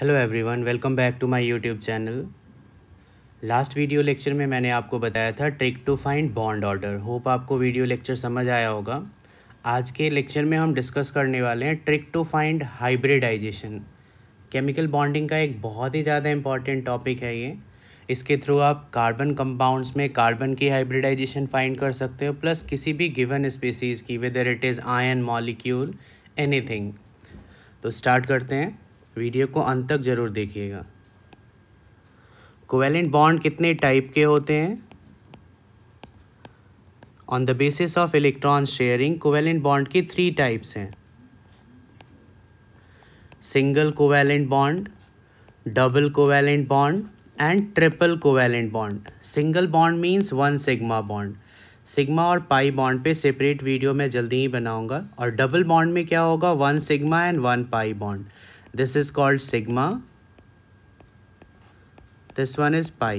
Hello everyone welcome back to my YouTube channel last video lecture में मैंने आपको बताया था trick to find bond order hope आपको वीडियो लेक्चर समझ आया होगा आज के लेक्चर में हम डिस्कस करने वाले हैं trick to find hybridisation chemical bonding का एक बहुत ही ज़्यादा इंपॉर्टेंट टॉपिक है ये इसके थ्रू आप कार्बन कंपाउंड्स में कार्बन की हाइब्रिडाइजेशन फाइंड कर सकते हो प्लस किसी भी गिवन स्पीसीज़ की whether it is ion molecule anything तो स्टार्ट करते हैं वीडियो को अंत तक ज़रूर देखिएगा कोवेलेंट बॉन्ड कितने टाइप के होते हैं on the basis of electron sharing covalent bond के थ्री टाइप्स हैं single covalent bond double covalent bond and triple covalent bond single bond means one sigma bond sigma और पाई बॉन्ड पे separate video मैं जल्दी ही बनाऊंगा और double bond में क्या होगा one sigma and one pi bond this is called sigma this one is pi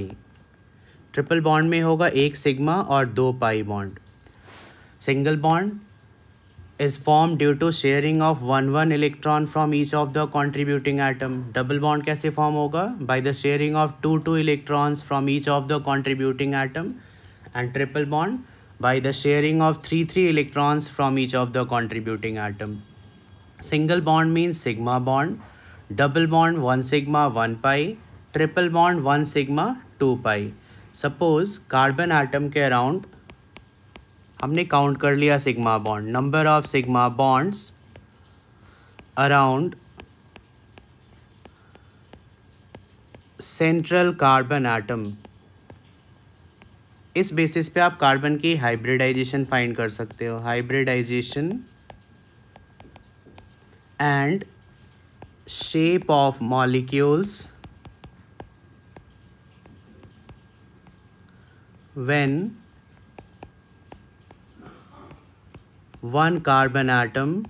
triple bond में होगा एक सिग्मा और दो pi bond single bond is formed due to sharing of one one electron from each of the contributing atom double bond कैसे form होगा by the sharing of two two electrons from each of the contributing atom and triple bond by the sharing of three three electrons from each of the contributing atom single bond mean sigma bond double bond one sigma one pi triple bond one sigma two pi suppose carbon atom के around हमने count कर लिया sigma bond number of sigma bonds around central carbon atom इस basis पे आप carbon की hybridisation find कर सकते हो hybridisation and shape of molecules when one carbon atom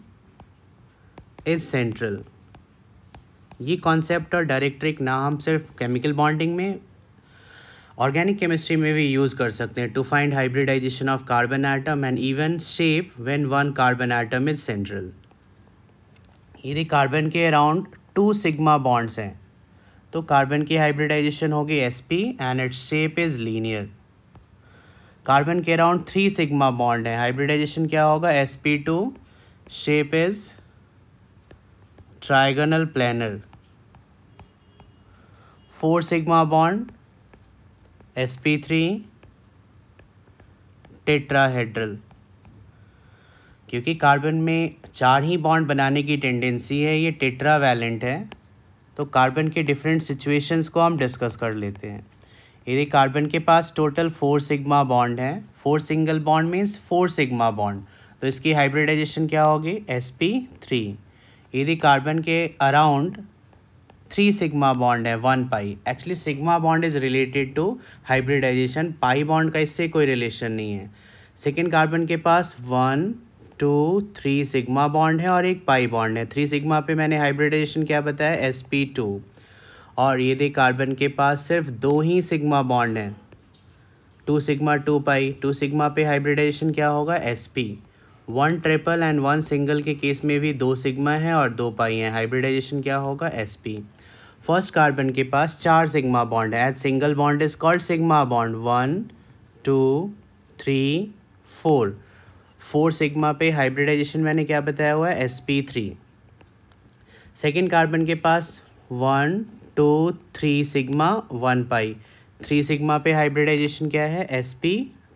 is central ये कॉन्सेप्ट और डायरेक्ट्रिक ना हम सिर्फ केमिकल बॉन्डिंग में ऑर्गेनिक केमिस्ट्री में भी यूज़ कर सकते हैं to find hybridisation of carbon atom and even shape when one carbon atom is central यदि कार्बन के अराउंड टू सिग्मा बॉन्ड्स हैं तो कार्बन की हाइब्रिडाइजेशन होगी S P and its shape is linear carbon के अराउंड थ्री सिग्मा बॉन्ड है hybridisation क्या होगा S P two shape is trigonal planar four sigma bond S P three tetrahedral क्योंकि carbon में चार ही बॉन्ड बनाने की टेंडेंसी है ये टेट्रा वैलेंट है तो कार्बन के डिफरेंट सिचुएशंस को हम डिस्कस कर लेते हैं यदि कार्बन के पास टोटल फोर सिग्मा बॉन्ड हैं four single bond means four sigma bond तो इसकी हाइब्रिडाइजेशन क्या होगी एस पी थ्री यदि कार्बन के अराउंड थ्री सिग्मा बॉन्ड है one pi actually sigma bond is related to hybridisation pi bond का इससे कोई रिलेशन नहीं है सेकेंड कार्बन के पास one two three sigma bond है और एक पाई बॉन्ड है थ्री सिग्मा पे मैंने हाइब्रिडाइजेशन क्या बताया एस पी टू और ये देख कार्बन के पास सिर्फ दो ही सिग्मा बॉन्ड हैं two sigma two pi two sigma पे हाइब्रिडाइजेशन क्या होगा S P one triple and one single के केस में भी दो सिग्मा है और दो पाई हैं हाइब्रिडाइजेशन क्या होगा एस पी फर्स्ट कार्बन के पास चार सिग्मा बॉन्ड है as single bond is called sigma bond one two three four four sigma पे हाइब्रिडाइजेशन मैंने क्या बताया हुआ है S P three second carbon के पास one two three sigma one pi three sigma पे हाइब्रिडाइजेशन क्या है एस पी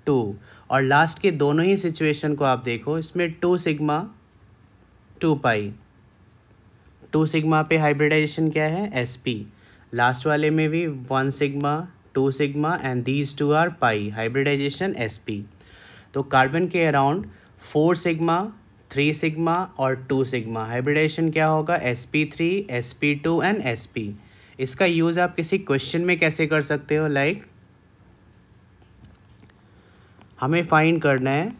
टू और लास्ट के दोनों ही सिचुएशन को आप देखो इसमें two sigma two pi two sigma पे हाइब्रिडाइजेशन क्या है एस पी लास्ट वाले में भी one sigma two sigma and these two are pi hybridisation S P तो कार्बन के around four sigma three sigma और टू सिग्मा हाइब्रिडेशन क्या होगा S P three S P two and S P इसका use आप किसी question में कैसे कर सकते हो लाइक like, हमें फाइंड करना है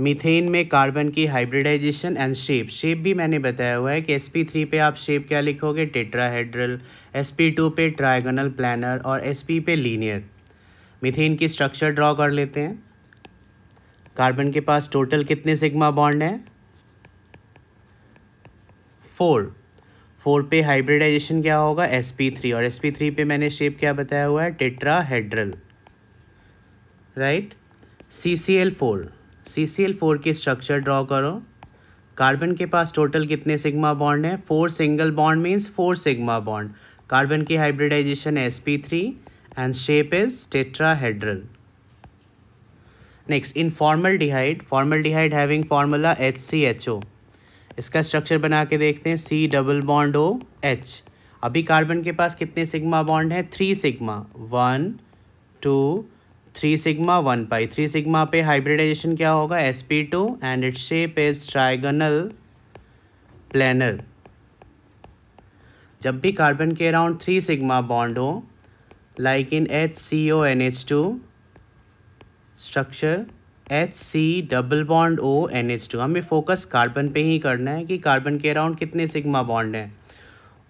मीथेन में कार्बन की हाइब्रिडाइजेशन एंड शेप शेप भी मैंने बताया हुआ है कि एस पी थ्री पे आप शेप क्या लिखोगे टेट्राहेड्रल एस पी टू पे ट्राइगनल प्लानर और एस पी पे लीनियर मीथेन की स्ट्रक्चर ड्रॉ कर लेते हैं कार्बन के पास टोटल कितने सिग्मा बॉन्ड हैं फोर फोर पे हाइब्रिडाइजेशन क्या होगा एस पी थ्री और एस पी थ्री पे मैंने शेप क्या बताया हुआ है tetrahedral right C C L four C C L four की स्ट्रक्चर ड्रॉ करो कार्बन के पास टोटल कितने सिग्मा बॉन्ड हैं four single bond means four sigma bond carbon की hybridisation S P three and shape is tetrahedral next in formaldehyde formaldehyde having formula H C H O इसका structure बना के देखते हैं C double bond O H अभी carbon के पास कितने सिग्मा बॉन्ड हैं three sigma one two three sigma one pi three sigma पे हाइब्रिडाइजेशन क्या होगा S P two and its shape is trigonal planar जब भी कार्बन के अराउंड थ्री सिग्मा बॉन्ड हो like in H C O N H two structure H C double bond O N H two हमें focus carbon पे ही करना है कि कार्बन के अराउंड कितने सिग्मा बॉन्ड हैं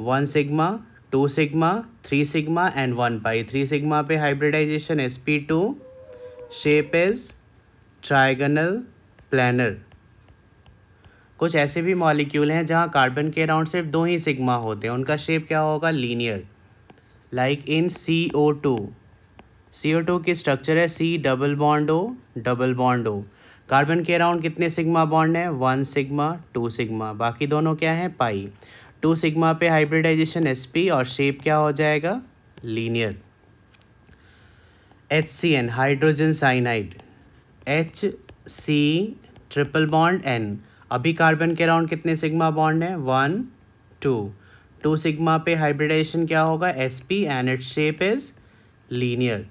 one sigma two sigma three sigma and one pi three sigma पे hybridisation S P two shape is trigonal planar कुछ ऐसे भी मॉलिक्यूल हैं जहाँ कार्बन के अराउंड सिर्फ दो ही सिग्मा होते हैं उनका शेप क्या होगा linear like in C O two C O two की स्ट्रक्चर है C double bond O double bond O carbon के अराउंड कितने सिग्मा बॉन्ड है वन सिग्मा टू सिग्मा बाकी दोनों क्या है पाई टू सिग्मा पे हाइब्रिडाइजेशन एस पी और शेप क्या हो जाएगा linear H C N hydrogen cyanide H C triple bond N अभी कार्बन के अराउंड कितने सिग्मा बॉन्ड है वन टू टू सिग्मा पे हाइब्रिडाइजेशन क्या होगा S P and its shape is linear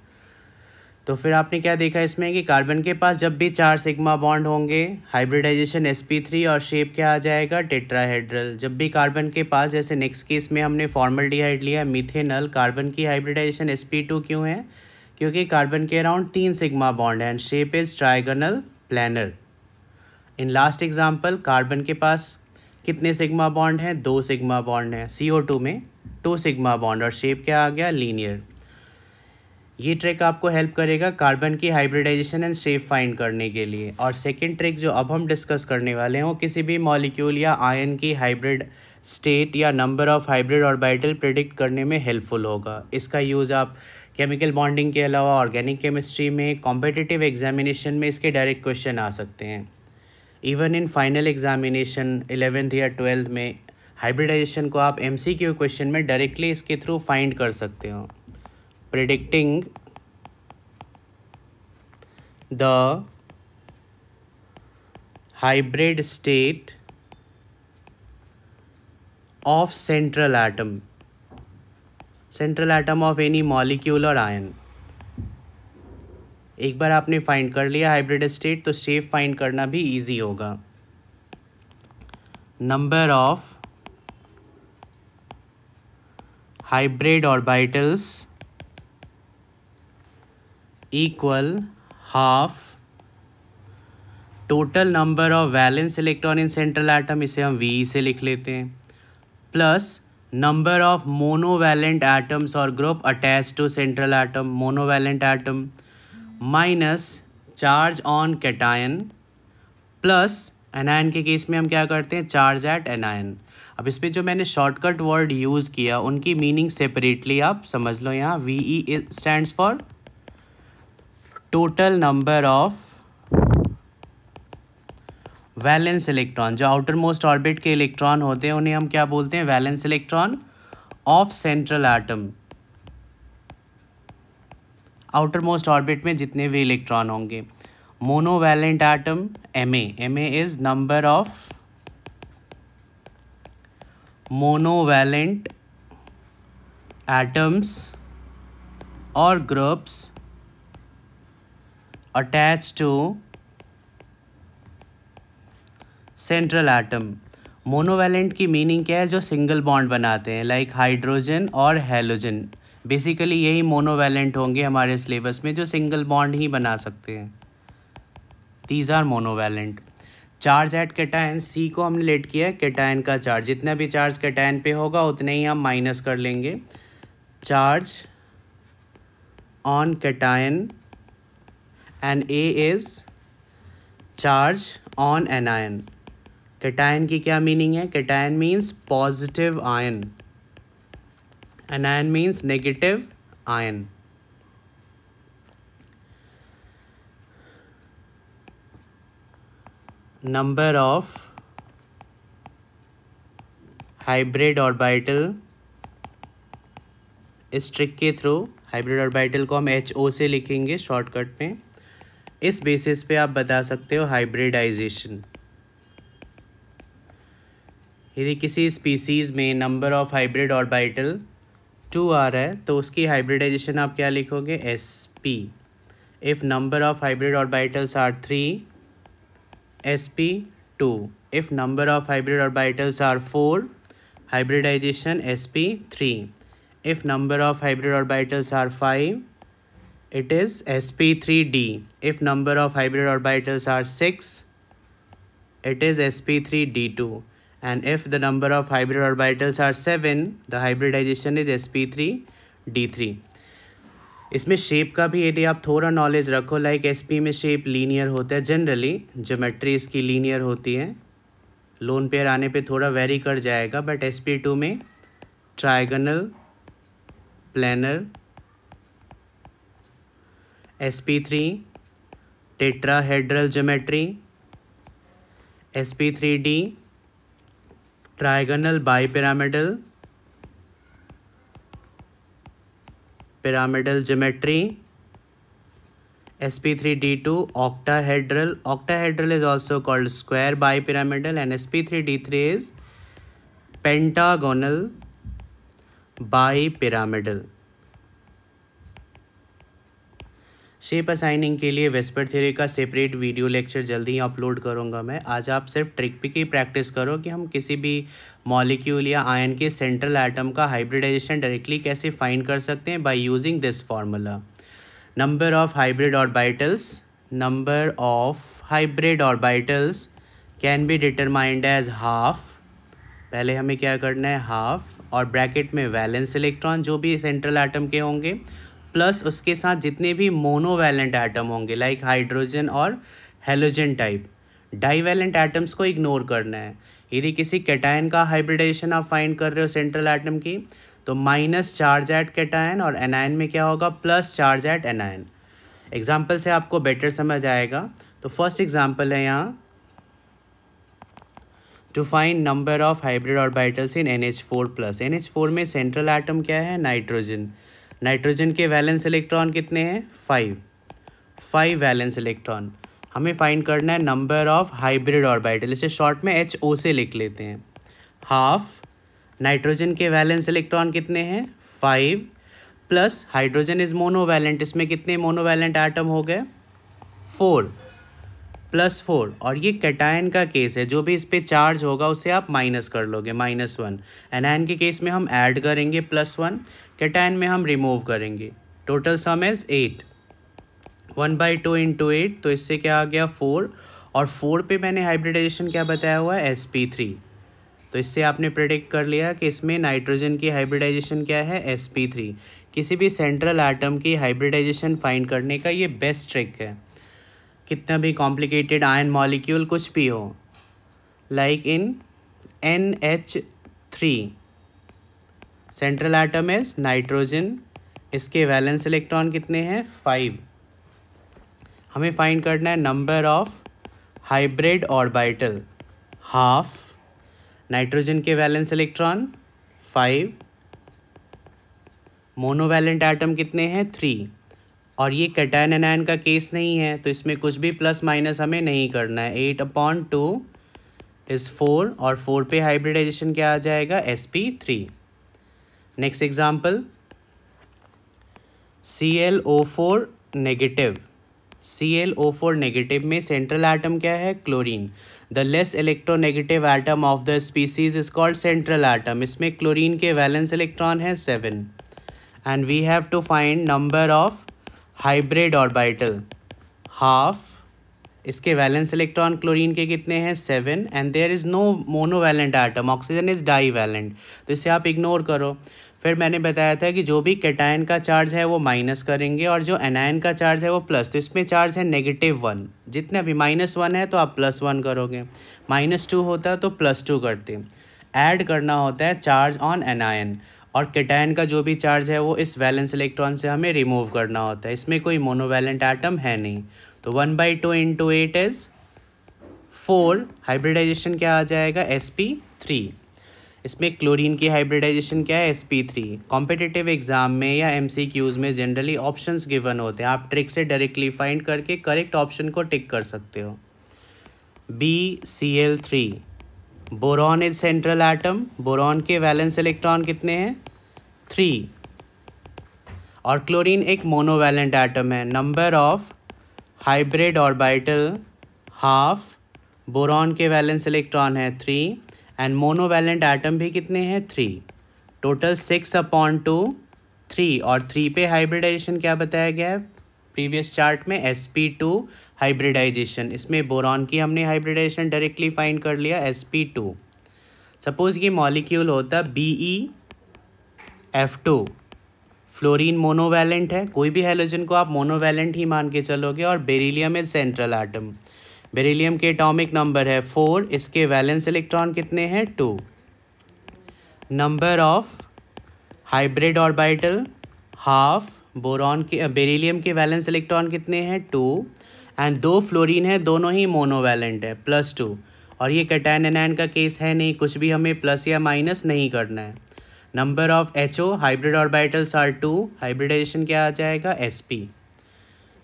तो फिर आपने क्या देखा इसमें कि कार्बन के पास जब भी चार सिग्मा बॉन्ड होंगे हाइब्रिडाइजेशन sp3 और शेप क्या आ जाएगा टेट्राहेड्रल जब भी कार्बन के पास जैसे नेक्स्ट केस में हमने फॉर्मल डिहाइड लिया मिथेनल कार्बन की हाइब्रिडाइजेशन sp2 क्यों है क्योंकि कार्बन के अराउंड तीन सिग्मा बॉन्ड है and shape is trigonal planar in last example carbon के पास कितने सिग्मा बॉन्ड हैं दो सिग्मा बॉन्ड हैं सी में टू सिग्मा बॉन्ड और शेप क्या आ गया लीनियर ये ट्रैक आपको हेल्प करेगा कार्बन की हाइब्रिडाइजेशन एंड सेफ फाइंड करने के लिए और सेकेंड ट्रैक जो अब हम डिस्कस करने वाले हैं वो किसी भी मॉलिक्यूल या आयन की हाइब्रिड स्टेट या number of hybrid orbital predict करने में हेल्पफुल होगा इसका यूज़ आप केमिकल बॉन्डिंग के अलावा ऑर्गेनिक केमिस्ट्री में कॉम्पिटिटिव एग्जामिनेशन में इसके डायरेक्ट क्वेश्चन आ सकते हैं even in final examination eleventh या ट्वेल्थ में हाइब्रिडाइजेशन को आप एम क्वेश्चन में डायरेक्टली इसके थ्रू फाइंड कर सकते हो predicting the hybrid state of central atom central atom of any molecule or ion एक बार आपने फाइंड कर लिया हाइब्रिड स्टेट तो सेफ फाइंड करना भी इजी होगा number of hybrid orbitals equal half total number of valence electron in central atom इसे हम वी से लिख लेते हैं plus number of monovalent atoms और group attach to central atom monovalent atom minus charge on cation plus anion के case में हम क्या करते हैं चार्ज एट एनायन अब इसमें जो मैंने शॉर्टकट वर्ड यूज़ किया उनकी मीनिंग सेपरेटली आप समझ लो यहाँ V E stand for total number of valence electron जो आउटर मोस्ट ऑर्बिट के इलेक्ट्रॉन होते हैं उन्हें हम क्या बोलते हैं valence electron of central atom outer most orbit में जितने भी इलेक्ट्रॉन होंगे monovalent atom M M is number of monovalent atoms और groups attach to central atom monovalent की मीनिंग क्या है जो सिंगल बॉन्ड बनाते हैं लाइक हाइड्रोजन और हेलोजन बेसिकली यही मोनोवैलेंट होंगे हमारे सिलेबस में जो सिंगल बॉन्ड ही बना सकते हैं these are monovalent charge at cation C को हमने लेट किया है कैटाइन का चार्ज जितना भी चार्ज केटाइन पे होगा उतने ही हम माइनस कर लेंगे charge on cation and A is charge on anion cation की क्या मीनिंग है cation means positive ion anion means negative ion number of hybrid orbital इस ट्रिक के थ्रू हाइब्रिड बाइटल को हम एच ओ से लिखेंगे shortcut में इस बेसिस पे आप बता सकते हो हाइब्रिडाइजेशन यदि किसी स्पीसीज़ में number of hybrid orbital two आ रहा है तो उसकी हाइब्रिडाइजेशन आप क्या लिखोगे S P if number of hybrid orbitals are three S P two if number of hybrid orbitals are four hybridization S three if number of hybrid orbitals are five It is sp3d. If number of hybrid orbitals are 6, it is sp3d2. And if the number of hybrid orbitals are 7, the hybridization is sp3d3. इसमें shape का भी यदि आप थोड़ा knowledge रखो like S P में shape linear होता है जनरली ज्योमेट्री इसकी लीनियर होती है लोन पेयर आने पे थोड़ा वेरी कर जाएगा बट एस पी टू में trigonal planar S P three tetra tetrahedral geometry S P three D trigonal bi pyramidal pyramidal geometry S P three D two octahedral octahedral is also called square bi pyramidal and S P three D three is pentagonal bi pyramidal shape assigning के लिए VSEPR theory का separate video lecture जल्दी ही upload करूंगा मैं आज आप सिर्फ ट्रिक पे की प्रैक्टिस करो कि हम किसी भी मॉलिक्यूल या आयन के सेंट्रल एटम का हाइब्रिडाइजेशन डायरेक्टली कैसे फाइंड कर सकते हैं by using this formula number of hybrid orbitals number of hybrid orbitals can be determined as half पहले हमें क्या करना है हाफ और ब्रैकेट में वैलेंस इलेक्ट्रॉन जो भी सेंट्रल एटम के होंगे प्लस उसके साथ जितने भी मोनोवैलेंट आइटम होंगे लाइक हाइड्रोजन और हेलोजन टाइप डाईवैलेंट आइटम्स को इग्नोर करना है यदि किसी कैटायन का हाइब्रिडाइजेशन आप फाइंड कर रहे हो सेंट्रल आइटम की तो माइनस चार्ज एट कैटायन और एनायन में क्या होगा plus charge at anion example से आपको बेटर समझ आएगा तो फर्स्ट एग्जाम्पल है यहाँ to find number of hybrid orbitals in N H four plus N H four में सेंट्रल आइटम क्या है नाइट्रोजन नाइट्रोजन के वैलेंस इलेक्ट्रॉन कितने हैं फाइव फाइव वैलेंस इलेक्ट्रॉन हमें फाइंड करना है नंबर ऑफ हाइब्रिड ऑर्बिटल इसे शॉर्ट में एच ओ से लिख लेते हैं हाफ नाइट्रोजन के वैलेंस इलेक्ट्रॉन कितने हैं five plus hydrogen is monovalent इसमें कितने मोनोवैलेंट एटम हो गए फोर प्लस फोर और ये कैटायन का केस है जो भी इस पर चार्ज होगा उसे आप माइनस कर लोगे माइनस वन एनायन के केस में हम ऐड करेंगे प्लस वन कैटायन में हम रिमूव करेंगे total sum is eight one by two into eight तो इससे क्या आ गया फोर और फोर पे मैंने हाइब्रिडाइजेशन क्या बताया हुआ है एस पी थ्री तो इससे आपने प्रिडिक्ट कर लिया कि इसमें नाइट्रोजन की हाइब्रिडाइजेशन क्या है एस पी थ्री किसी भी सेंट्रल आइटम की हाइब्रिडाइजेशन फाइंड करने का ये बेस्ट ट्रिक है कितना भी कॉम्प्लिकेटेड आयन मॉलिक्यूल कुछ भी हो like in N H three central atom is nitrogen इसके वैलेंस इलेक्ट्रॉन कितने हैं फाइव हमें फाइंड करना है number of hybrid orbital half nitrogen के valence electron five monovalent atom कितने हैं थ्री और ये कैटाइन एनायन का केस नहीं है तो इसमें कुछ भी प्लस माइनस हमें नहीं करना है eight upon two is four और फोर पे हाइब्रिडाइजेशन क्या आ जाएगा S P three next example C L O four negative C L O four negative में सेंट्रल आइटम क्या है chlorine the less electronegative atom of the species is called central atom इसमें chlorine के valence electron है seven and we have to find number of hybrid orbital half इसके valence electron chlorine के कितने हैं seven and there is no monovalent atom oxygen is divalent तो इसे आप इग्नोर करो फिर मैंने बताया था कि जो भी कैटायन का चार्ज है वो माइनस करेंगे और जो एनायन का चार्ज है वो प्लस तो इसमें चार्ज है नेगेटिव वन जितना भी माइनस वन है तो आप प्लस वन करोगे माइनस टू होता तो प्लस टू करते ऐड करना होता है चार्ज ऑन एनायन और कैटायन का जो भी चार्ज है वो इस वैलेंस इलेक्ट्रॉन से हमें रिमूव करना होता है इसमें कोई मोनोवैलेंट आइटम है नहीं तो one by two into eight is four hybridization क्या आ जाएगा एस पी थ्री इसमें क्लोरीन की हाइब्रिडाइजेशन क्या है S P three competitive exam में या एम सी क्यूज़ में जनरली ऑप्शन गिवन होते हैं आप ट्रिक से डायरेक्टली फाइंड करके करेक्ट ऑप्शन को टिक कर सकते हो B C L three boron is central atom boron के वैलेंस इलेक्ट्रॉन कितने हैं थ्री और क्लोरीन एक मोनोवैलेंट एटम है number of hybrid orbital half boron के वैलेंस इलेक्ट्रॉन है थ्री एंड मोनोवैलेंट एटम भी कितने हैं three total six upon two three और थ्री पे हाइब्रिडाइजेशन क्या बताया गया है प्रीवियस चार्ट में एस पी टू हाइब्रिडाइजेशन इसमें बोरॉन की हमने हाइब्रिडाइजेशन डायरेक्टली फाइंड कर लिया एस पी टू सपोज़ ये मॉलिक्यूल होता B E e F two fluorine monovalent है कोई भी हेलोजन को आप मोनोवैलेंट ही मान के चलोगे और beryllium is central atom beryllium के एटॉमिक नंबर है फोर इसके वैलेंस इलेक्ट्रॉन कितने हैं two number of hybrid orbital half boron के बेरीलियम के वैलेंस इलेक्ट्रॉन कितने हैं टू एंड दो फ्लोरीन है दोनों ही मोनोवैलेंट है प्लस टू और ये कटैन एनैन का केस है नहीं कुछ भी हमें प्लस या माइनस नहीं करना है number of H O hybrid orbitals are two hybridization क्या आ जाएगा एस पी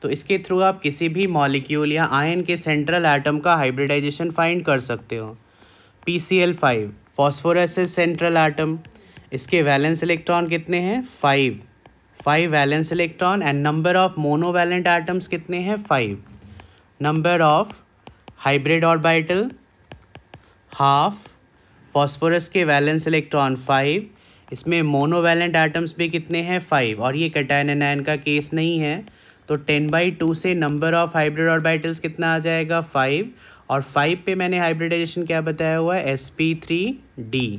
तो इसके थ्रू आप किसी भी मॉलिक्यूल या आयन के सेंट्रल एटम का हाइब्रिडाइजेशन फाइंड कर सकते हो P C L five phosphorus central atom इसके वैलेंस इलेक्ट्रॉन कितने हैं five five valence electron and number of monovalent atoms कितने हैं five number of hybrid orbital half phosphorus के वैलेंस इलेक्ट्रॉन फाइव इसमें मोनोवैलेंट आइटम्स भी कितने हैं फाइव और ये कैटाइन एन एन का केस नहीं है तो टेन बाई टू से नंबर ऑफ हाइब्रिड ऑर्बिटल्स कितना आ जाएगा फाइव और फाइव पे मैंने हाइब्रिडाइजेशन क्या बताया हुआ है एस पी थ्री डी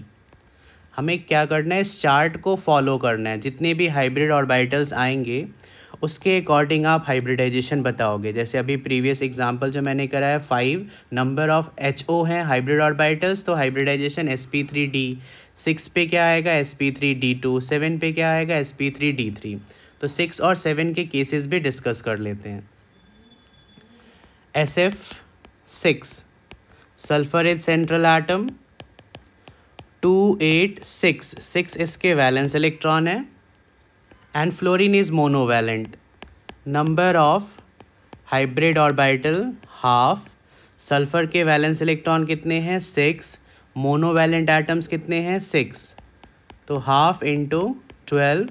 हमें क्या करना है इस चार्ट को फॉलो करना है जितने भी हाइब्रिड ऑर्बिटल्स आएंगे उसके अकॉर्डिंग आप हाइब्रिडाइजेशन बताओगे जैसे अभी प्रीवियस एग्जांपल जो मैंने करा है five number of H O हैं हाइब्रिड ऑर्बिटल्स तो hybridization S P three D six पे क्या आएगा S P three D two seven पे क्या आएगा S P three D three तो सिक्स और सेवन के केसेस भी डिस्कस कर लेते हैं S F six sulphur is central atom two eight six six इसके वैलेंस इलेक्ट्रॉन है and fluorine is monovalent number of hybrid orbital half sulphur के वैलेंस इलेक्ट्रॉन कितने हैं सिक्स मोनोवैलेंट एटम्स कितने हैं सिक्स तो half into twelve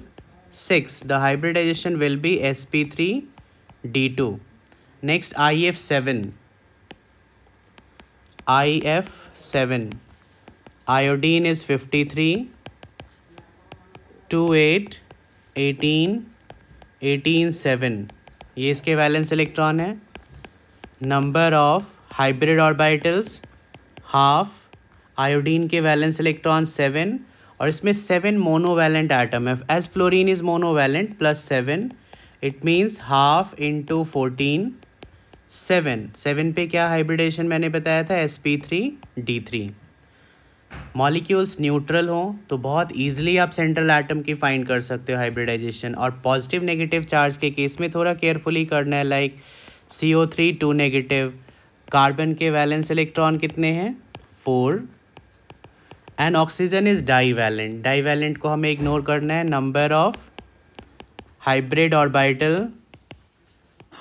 six the hybridization will be S P three D two next I F seven I F seven iodine is fifty three two eight eighteen eighteen seven ये इसके valence electron है number of hybrid orbitals half iodine के valence electron seven और इसमें seven monovalent atom है as fluorine is monovalent plus seven it means half into fourteen seven seven पे क्या hybridization मैंने बताया था S P three D three molecules neutral हों तो बहुत ईजिली आप सेंट्रल आइटम की फाइंड कर सकते हो हाइब्रिडाइजेशन और पॉजिटिव नेगेटिव चार्ज के केस में थोड़ा केयरफुली करना है like C O three two negative carbon के वैलेंस इलेक्ट्रॉन कितने हैं four and oxygen is divalent divalent को हमें इग्नोर करना है number of hybrid orbital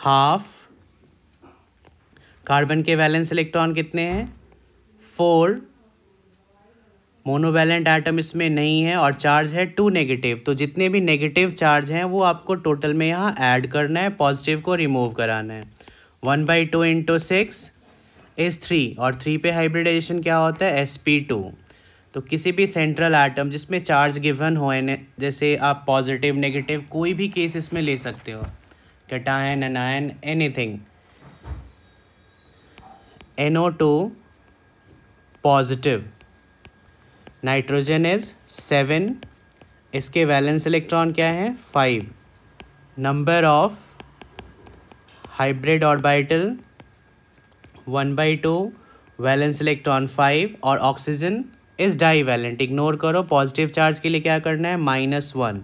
half carbon के वैलेंस इलेक्ट्रॉन कितने हैं फोर मोनोवैलेंट आइटम इसमें नहीं है और चार्ज है टू नेगेटिव तो जितने भी नेगेटिव चार्ज हैं वो आपको टोटल में यहाँ ऐड करना है पॉजिटिव को रिमूव कराना है one by two into six is three और थ्री पे हाइब्रिडाइजेशन क्या होता है एस पी टू तो किसी भी सेंट्रल आइटम जिसमें चार्ज गिवन हो जैसे आप पॉजिटिव नेगेटिव कोई भी केस इसमें ले सकते हो cation anion anything NO two positive nitrogen is seven इसके वैलेंस इलेक्ट्रॉन क्या है five number of hybrid orbital one by two valence electron five और oxygen is divalent ignore करो पॉजिटिव चार्ज के लिए क्या करना है माइनस वन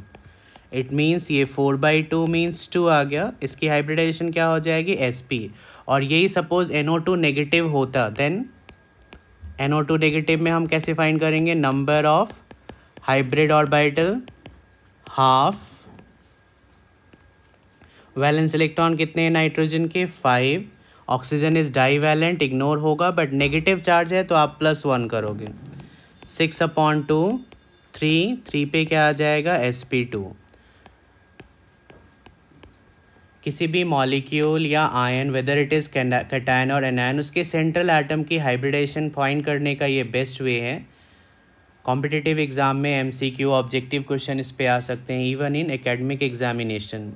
इट मीन्स ये four by two means two आ गया इसकी हाइब्रिडाइजेशन क्या हो जाएगी एस पी और यही suppose N O two negative होता then N O two negative में हम कैसे फाइंड करेंगे number of hybrid orbital half valence electron कितने हैं नाइट्रोजन के five oxygen is divalent ignore होगा बट नेगेटिव चार्ज है तो आप प्लस वन करोगे six upon two three three पे क्या आ जाएगा एस पी टू किसी भी मॉलिक्यूल या ion whether it is cation और एनायन उसके सेंट्रल एटम की हाइब्रिडेशन फाइंड करने का ये बेस्ट वे है कॉम्पिटिटिव एग्ज़ाम में M C Q objective question इस पर आ सकते हैं even in academic examination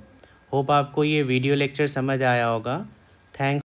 hope आपको ये वीडियो लेक्चर समझ आया होगा थैंक्स